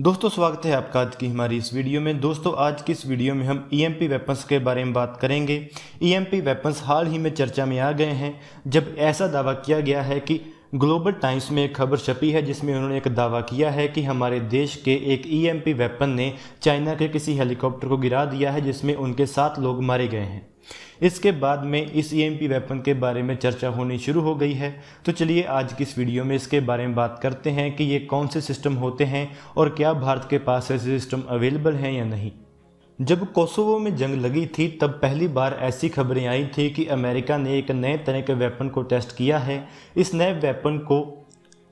दोस्तों स्वागत है आपका आज की हमारी इस वीडियो में दोस्तों आज की इस वीडियो में हम ईएमपी e वेपन्स के बारे में बात करेंगे ईएमपी e वेपन्स हाल ही में चर्चा में आ गए हैं जब ऐसा दावा किया गया है कि ग्लोबल टाइम्स में एक खबर छपी है जिसमें उन्होंने एक दावा किया है कि हमारे देश के एक ईएमपी e वेपन ने चाइना के किसी हेलीकॉप्टर को गिरा दिया है जिसमें उनके सात लोग मारे गए हैं इसके बाद में इस ई e वेपन के बारे में चर्चा होनी शुरू हो गई है तो चलिए आज की इस वीडियो में इसके बारे में बात करते हैं कि ये कौन से सिस्टम होते हैं और क्या भारत के पास ऐसे सिस्टम अवेलेबल हैं या नहीं जब कोसोवो में जंग लगी थी तब पहली बार ऐसी खबरें आई थी कि अमेरिका ने एक नए तरह के वेपन को टेस्ट किया है इस नए वेपन को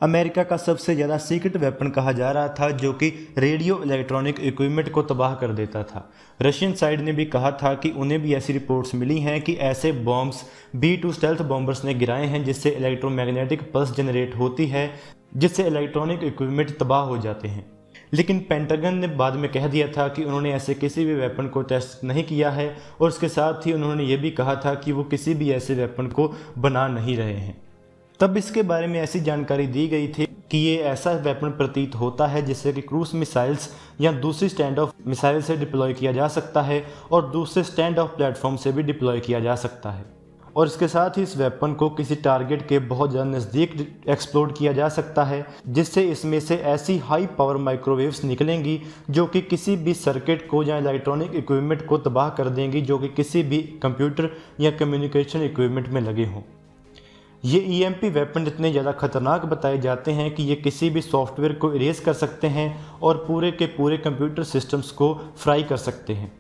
अमेरिका का सबसे ज़्यादा सीक्रेट वेपन कहा जा रहा था जो कि रेडियो इलेक्ट्रॉनिक इक्विपमेंट को तबाह कर देता था रशियन साइड ने भी कहा था कि उन्हें भी ऐसी रिपोर्ट्स मिली हैं कि ऐसे bombs B two stealth bombers ने गिराए हैं जिससे इलेक्ट्रोमैग्नेटिक पल्स जनरेट होती है जिससे इलेक्ट्रॉनिक इक्विपमेंट तबाह हो जाते हैं लेकिन पेंटागन ने बाद में कह दिया था कि उन्होंने ऐसे किसी भी वेपन को टेस्ट नहीं किया है और उसके साथ ही उन्होंने ये भी कहा था कि वो किसी भी ऐसे वेपन को बना नहीं रहे हैं तब इसके बारे में ऐसी जानकारी दी गई थी कि ये ऐसा वेपन प्रतीत होता है जिससे कि क्रूज मिसाइल्स या दूसरी स्टैंड ऑफ मिसाइल से डिप्लॉय किया जा सकता है और दूसरे स्टैंड ऑफ प्लेटफॉर्म से भी डिप्लॉय किया जा सकता है और इसके साथ ही इस वेपन को किसी टारगेट के बहुत ज़्यादा नज़दीक एक्सप्लोड किया जा सकता है जिससे इसमें से ऐसी हाई पावर माइक्रोवेव्स निकलेंगी जो कि किसी भी सर्किट को या इलेक्ट्रॉनिक इक्विपमेंट को तबाह कर देंगी जो कि किसी भी कंप्यूटर या कम्युनिकेशन इक्विपमेंट में लगे हों ये ई e वेपन इतने ज़्यादा ख़तरनाक बताए जाते हैं कि ये किसी भी सॉफ्टवेयर को इरेज कर सकते हैं और पूरे के पूरे कंप्यूटर सिस्टम्स को फ्राई कर सकते हैं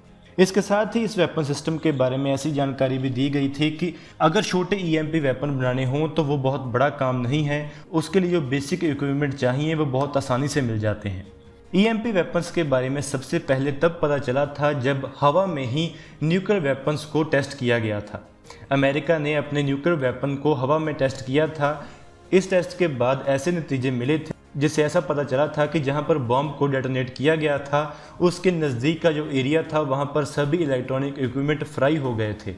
इसके साथ ही इस वेपन सिस्टम के बारे में ऐसी जानकारी भी दी गई थी कि अगर छोटे ई e वेपन बनाने हों तो वो बहुत बड़ा काम नहीं है उसके लिए जो बेसिक इक्विपमेंट चाहिए वो बहुत आसानी से मिल जाते हैं ईएमपी e वेपन्स के बारे में सबसे पहले तब पता चला था जब हवा में ही न्यूक्लियर वेपन्स को टेस्ट किया गया था अमेरिका ने अपने न्यूक्लियर वेपन को हवा में टेस्ट किया था इस टेस्ट के बाद ऐसे नतीजे मिले थे जिससे ऐसा पता चला था कि जहाँ पर बॉम्ब को डेटोनेट किया गया था उसके नज़दीक का जो एरिया था वहाँ पर सभी इलेक्ट्रॉनिक इक्विपमेंट फ्राई हो गए थे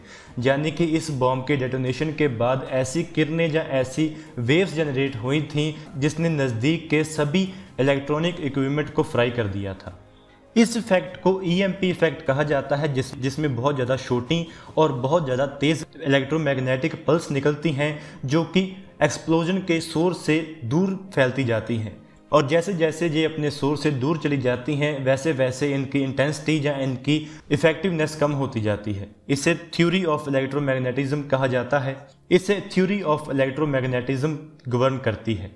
यानी कि इस बॉम्ब के डेटोनेशन के बाद ऐसी किरणें या ऐसी वेव्स जनरेट हुई थी जिसने नज़दीक के सभी इलेक्ट्रॉनिक इक्विपमेंट को फ्राई कर दिया था इस इफेक्ट को ई एम पी इफेक्ट कहा जाता है जिस जिसमें बहुत ज़्यादा छोटी और बहुत ज़्यादा तेज़ इलेक्ट्रोमैग्नेटिक पल्स निकलती हैं जो कि एक्सप्लोजन के शोर से दूर फैलती जाती हैं और जैसे जैसे ये अपने सोर्स से दूर चली जाती हैं वैसे वैसे इनकी इंटेंसिटी या इनकी इफेक्टिवनेस कम होती जाती है इसे थ्योरी ऑफ इलेक्ट्रोमैग्नेटिज्म कहा जाता है इसे थ्योरी ऑफ इलेक्ट्रोमैग्नेटिज्म गवर्न करती है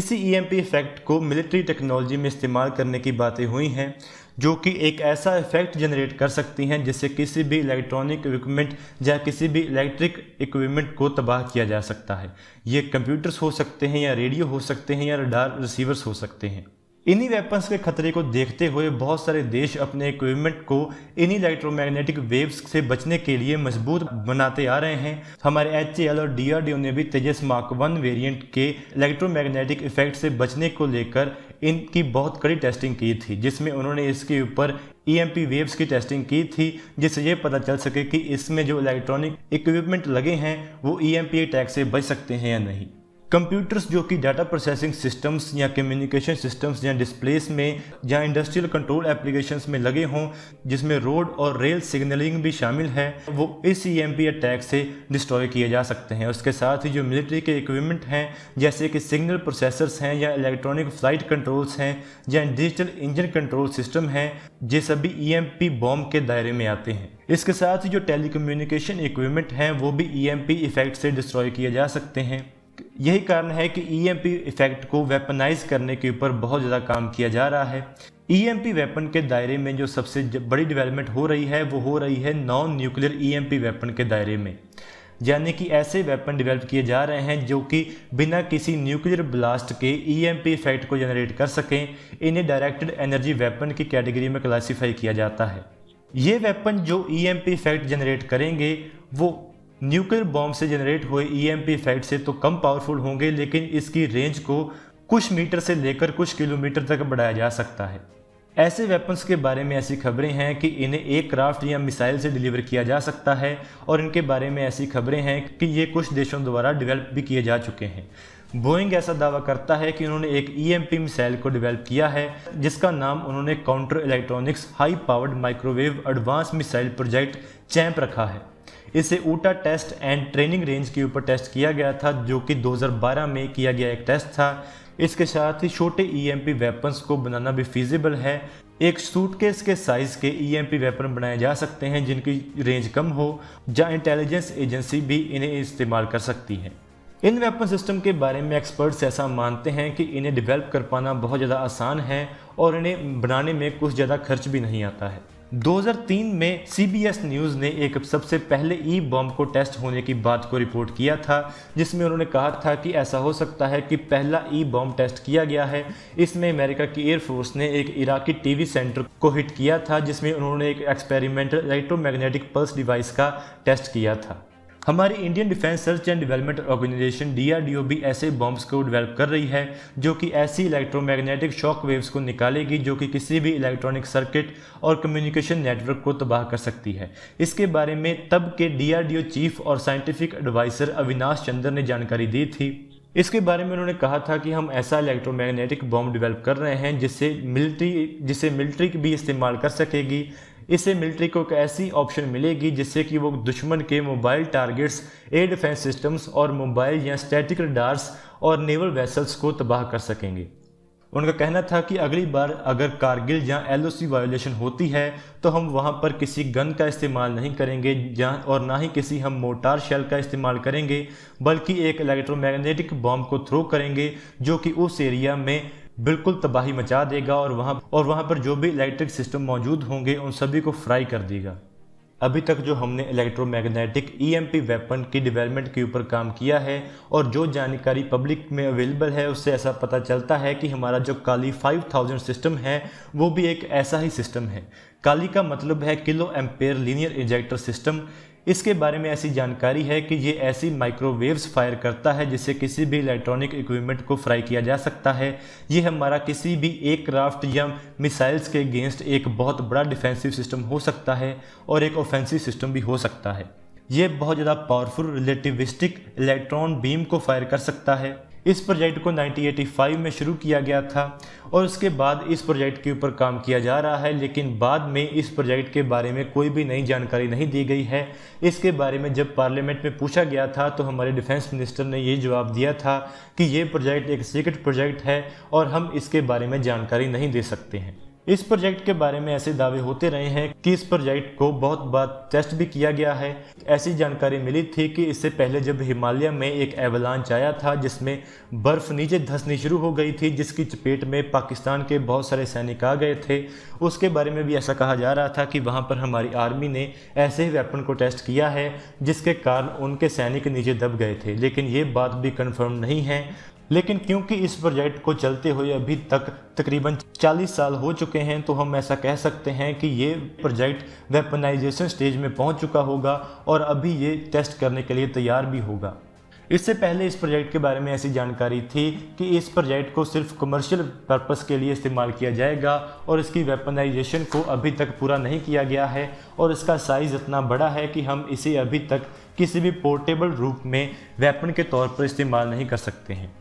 इसी ईएमपी e इफेक्ट को मिलिट्री टेक्नोलॉजी में इस्तेमाल करने की बातें हुई हैं जो कि एक ऐसा इफेक्ट जनरेट कर सकती हैं जिससे किसी भी इलेक्ट्रॉनिक इक्विपमेंट या किसी भी इलेक्ट्रिक इक्विपमेंट को तबाह किया जा सकता है ये कंप्यूटर्स हो सकते हैं या रेडियो हो सकते हैं या डार रिसीवर्स हो सकते हैं इन्हीं वेपन्स के खतरे को देखते हुए बहुत सारे देश अपने इक्विपमेंट को इन्हीं इलेक्ट्रोमैग्नेटिक वेव्स से बचने के लिए मजबूत बनाते आ रहे हैं हमारे एच और डी ने भी तेजस मार्क वन वेरिएंट के इलेक्ट्रोमैग्नेटिक इफेक्ट से बचने को लेकर इनकी बहुत कड़ी टेस्टिंग की थी जिसमें उन्होंने इसके ऊपर ई e वेव्स की टेस्टिंग की थी जिससे ये पता चल सके कि इसमें जो इलेक्ट्रॉनिक इक्विपमेंट लगे हैं वो ई e अटैक से बच सकते हैं या नहीं कंप्यूटर्स जो कि डाटा प्रोसेसिंग सिस्टम्स या कम्युनिकेशन सिस्टम्स या डिस्प्लेस में या इंडस्ट्रियल कंट्रोल एप्लीकेशंस में लगे हों जिसमें रोड और रेल सिग्नलिंग भी शामिल है वो इस ई e अटैक से डिस्ट्रॉय किए जा सकते हैं उसके साथ ही जो मिलिट्री के इक्विपमेंट हैं जैसे कि सिग्नल प्रोसेसर्स हैं या इलेक्ट्रॉनिक फ्लाइट कंट्रोल्स हैं या डिजिटल इंजन कंट्रोल सिस्टम हैं ये सभी ई एम बॉम्ब के दायरे में आते हैं इसके साथ ही जो टेलीकम्युनिकेशन इक्विपमेंट हैं वो भी ई e इफेक्ट से डिस्ट्रॉय किए जा सकते हैं यही कारण है कि ई e इफेक्ट को वेपनाइज करने के ऊपर बहुत ज़्यादा काम किया जा रहा है ई e वेपन के दायरे में जो सबसे बड़ी डेवलपमेंट हो रही है वो हो रही है नॉन न्यूक्लियर ई वेपन के दायरे में यानी कि ऐसे वेपन डेवलप किए जा रहे हैं जो कि बिना किसी न्यूक्लियर ब्लास्ट के ई e इफेक्ट को जनरेट कर सकें इन्हें डायरेक्टेड एनर्जी वेपन की कैटेगरी में क्लासीफाई किया जाता है ये वेपन जो ई इफेक्ट जनरेट करेंगे वो न्यूक्लियर बॉम्ब से जनरेट हुए ईएमपी e इफेक्ट से तो कम पावरफुल होंगे लेकिन इसकी रेंज को कुछ मीटर से लेकर कुछ किलोमीटर तक बढ़ाया जा सकता है ऐसे वेपन्स के बारे में ऐसी खबरें हैं कि इन्हें एक क्राफ्ट या मिसाइल से डिलीवर किया जा सकता है और इनके बारे में ऐसी खबरें हैं कि ये कुछ देशों द्वारा डिवेल्प भी किए जा चुके हैं बोइंग ऐसा दावा करता है कि उन्होंने एक ई e मिसाइल को डिवेल्प किया है जिसका नाम उन्होंने counter electronics high powered microwave advance missile project CHAMP रखा है इसे Utah test and training range के ऊपर टेस्ट किया गया था जो कि 2012 में किया गया एक टेस्ट था इसके साथ ही छोटे ई e वेपन्स को बनाना भी फिजिबल है एक सूटकेस के साइज के ई e वेपन बनाए जा सकते हैं जिनकी रेंज कम हो या इंटेलिजेंस एजेंसी भी इन्हें इस्तेमाल कर सकती है इन वेपन सिस्टम के बारे में एक्सपर्ट्स ऐसा मानते हैं कि इन्हें डेवलप कर पाना बहुत ज़्यादा आसान है और इन्हें बनाने में कुछ ज़्यादा खर्च भी नहीं आता है 2003 में सीबीएस न्यूज़ ने एक सबसे पहले ई बॉम्ब को टेस्ट होने की बात को रिपोर्ट किया था जिसमें उन्होंने कहा था कि ऐसा हो सकता है कि पहला ई बॉम्ब टेस्ट किया गया है इसमें अमेरिका की एयरफोर्स ने एक इराकी टीवी सेंटर को हिट किया था जिसमें उन्होंने एक एक्सपेरिमेंटल इलेक्ट्रोमैग्नेटिक पल्स डिवाइस का टेस्ट किया था हमारी Indian defence search and development organisation DRDO भी ऐसे बॉम्ब्स को डेवलप कर रही है जो कि ऐसी इलेक्ट्रोमैग्नेटिक शॉक वेव्स को निकालेगी जो कि किसी भी इलेक्ट्रॉनिक सर्किट और कम्युनिकेशन नेटवर्क को तबाह कर सकती है इसके बारे में तब के डीआरडीओ चीफ और साइंटिफिक एडवाइज़र अविनाश चंद्र ने जानकारी दी थी इसके बारे में उन्होंने कहा था कि हम ऐसा इलेक्ट्रोमैग्नेटिक बॉम्ब डेवलप कर रहे हैं जिससे मिलिट्री जिसे मिलिट्री भी इस्तेमाल कर सकेगी इससे मिलिट्री को एक ऐसी ऑप्शन मिलेगी जिससे कि वो दुश्मन के mobile targets air defence systems और मोबाइल या स्टैटिक डार्स और नेवल वेसल्स को तबाह कर सकेंगे उनका कहना था कि अगली बार अगर कारगिल या एल वायोलेशन होती है तो हम वहाँ पर किसी गन का इस्तेमाल नहीं करेंगे या और ना ही किसी हम मोटार शेल का इस्तेमाल करेंगे बल्कि एक इलेक्ट्रोमैग्नेटिक बॉम्ब को थ्रो करेंगे जो कि उस एरिया में बिल्कुल तबाही मचा देगा और वहाँ और वहाँ पर जो भी इलेक्ट्रिक सिस्टम मौजूद होंगे उन सभी को फ्राई कर देगा अभी तक जो हमने इलेक्ट्रोमैग्नेटिक ईएमपी वेपन की डेवलपमेंट के ऊपर काम किया है और जो जानकारी पब्लिक में अवेलेबल है उससे ऐसा पता चलता है कि हमारा जो काली 5000 सिस्टम है वो भी एक ऐसा ही सिस्टम है काली का मतलब है kilo ampere linear injector system इसके बारे में ऐसी जानकारी है कि ये ऐसी माइक्रोवेव्स फायर करता है जिससे किसी भी इलेक्ट्रॉनिक इक्विपमेंट को फ्राई किया जा सकता है ये हमारा किसी भी एयरक्राफ्ट या मिसाइल्स के अगेंस्ट एक बहुत बड़ा डिफेंसिव सिस्टम हो सकता है और एक ऑफेंसिव सिस्टम भी हो सकता है ये बहुत ज़्यादा पावरफुल रिलेटिविस्टिक इलेक्ट्रॉन बीम को फायर कर सकता है इस प्रोजेक्ट को 1985 में शुरू किया गया था और उसके बाद इस प्रोजेक्ट के ऊपर काम किया जा रहा है लेकिन बाद में इस प्रोजेक्ट के बारे में कोई भी नई जानकारी नहीं दी गई है इसके बारे में जब पार्लियामेंट में पूछा गया था तो हमारे डिफेंस मिनिस्टर ने ये जवाब दिया था कि ये प्रोजेक्ट एक सीक्रेट प्रोजेक्ट है और हम इसके बारे में जानकारी नहीं दे सकते हैं इस प्रोजेक्ट के बारे में ऐसे दावे होते रहे हैं कि इस प्रोजेक्ट को बहुत बार टेस्ट भी किया गया है ऐसी जानकारी मिली थी कि इससे पहले जब हिमालय में एक एवलांच आया था जिसमें बर्फ़ नीचे धंसनी शुरू हो गई थी जिसकी चपेट में पाकिस्तान के बहुत सारे सैनिक आ गए थे उसके बारे में भी ऐसा कहा जा रहा था कि वहाँ पर हमारी आर्मी ने ऐसे ही वेपन को टेस्ट किया है जिसके कारण उनके सैनिक नीचे दब गए थे लेकिन ये बात भी कन्फर्म नहीं है लेकिन क्योंकि इस प्रोजेक्ट को चलते हुए अभी तक तकरीबन 40 साल हो चुके हैं तो हम ऐसा कह सकते हैं कि ये प्रोजेक्ट वेपनाइजेशन स्टेज में पहुंच चुका होगा और अभी ये टेस्ट करने के लिए तैयार भी होगा इससे पहले इस प्रोजेक्ट के बारे में ऐसी जानकारी थी कि इस प्रोजेक्ट को सिर्फ कमर्शियल पर्पस के लिए इस्तेमाल किया जाएगा और इसकी वेपनाइजेशन को अभी तक पूरा नहीं किया गया है और इसका साइज़ इतना बड़ा है कि हम इसे अभी तक किसी भी पोर्टेबल रूप में वेपन के तौर पर इस्तेमाल नहीं कर सकते हैं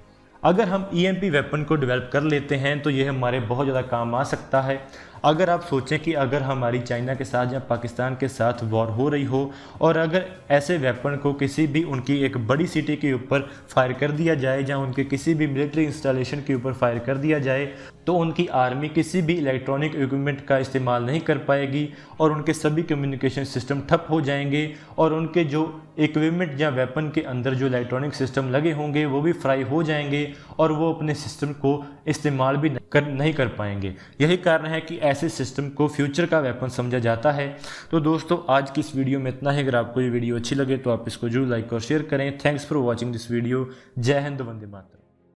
अगर हम ई e वेपन को डेवलप कर लेते हैं तो ये हमारे बहुत ज़्यादा काम आ सकता है अगर आप सोचें कि अगर हमारी चाइना के साथ या पाकिस्तान के साथ वॉर हो रही हो और अगर ऐसे वेपन को किसी भी उनकी एक बड़ी सिटी के ऊपर फायर कर दिया जाए या उनके किसी भी मिलिट्री इंस्टॉलेशन के ऊपर फायर कर दिया जाए तो उनकी आर्मी किसी भी इलेक्ट्रॉनिक इक्विपमेंट का इस्तेमाल नहीं कर पाएगी और उनके सभी कम्युनिकेशन सिस्टम ठप हो जाएंगे और उनके जो इक्विपमेंट या वेपन के अंदर जो इलेक्ट्रॉनिक सिस्टम लगे होंगे वो भी फ्राई हो जाएंगे और वो अपने सिस्टम को इस्तेमाल भी नहीं कर, नहीं कर पाएंगे यही कारण है कि ऐसे सिस्टम को फ्यूचर का वेपन समझा जाता है तो दोस्तों आज की इस वीडियो में इतना ही अगर आपको ये वीडियो अच्छी लगे तो आप इसको जरूर लाइक और शेयर करें thanks for watching this video जय हिंद वंदे मातर